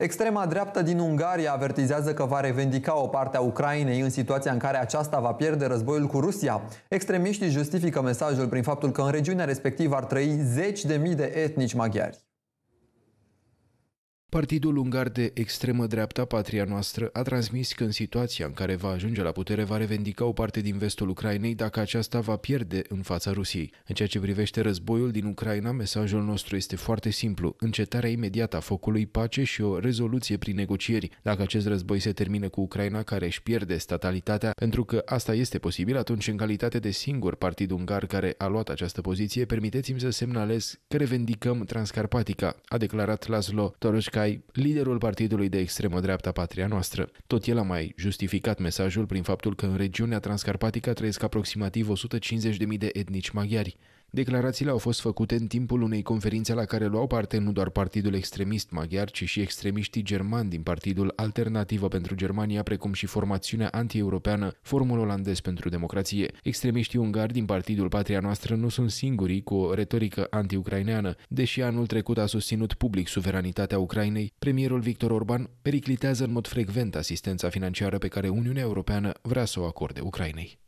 Extrema dreaptă din Ungaria avertizează că va revendica o parte a Ucrainei în situația în care aceasta va pierde războiul cu Rusia. Extremiștii justifică mesajul prin faptul că în regiunea respectivă ar trăi zeci de mii de etnici maghiari. Partidul ungar de extremă dreapta, patria noastră, a transmis că în situația în care va ajunge la putere va revendica o parte din vestul Ucrainei dacă aceasta va pierde în fața Rusiei. În ceea ce privește războiul din Ucraina, mesajul nostru este foarte simplu, încetarea imediată a focului, pace și o rezoluție prin negocieri. Dacă acest război se termină cu Ucraina care își pierde statalitatea, pentru că asta este posibil, atunci în calitate de singur partid ungar care a luat această poziție, permiteți-mi să semnalez că revendicăm Transcarpatica, a declarat Laszlo Toroșca Mihai, liderul partidului de extremă dreapta Patria Noastră. Tot el a mai justificat mesajul prin faptul că în regiunea transcarpatică trăiesc aproximativ 150.000 de etnici maghiari. Declarațiile au fost făcute în timpul unei conferințe la care luau parte nu doar partidul extremist maghiar, ci și extremiștii germani din partidul Alternativă pentru Germania, precum și formațiunea antieuropeană Formul Olandez pentru Democrație. Extremiștii ungari din partidul Patria Noastră nu sunt singurii cu o retorică antiucraineană. Deși anul trecut a susținut public suveranitatea Ucrainei, premierul Victor Orban periclitează în mod frecvent asistența financiară pe care Uniunea Europeană vrea să o acorde Ucrainei.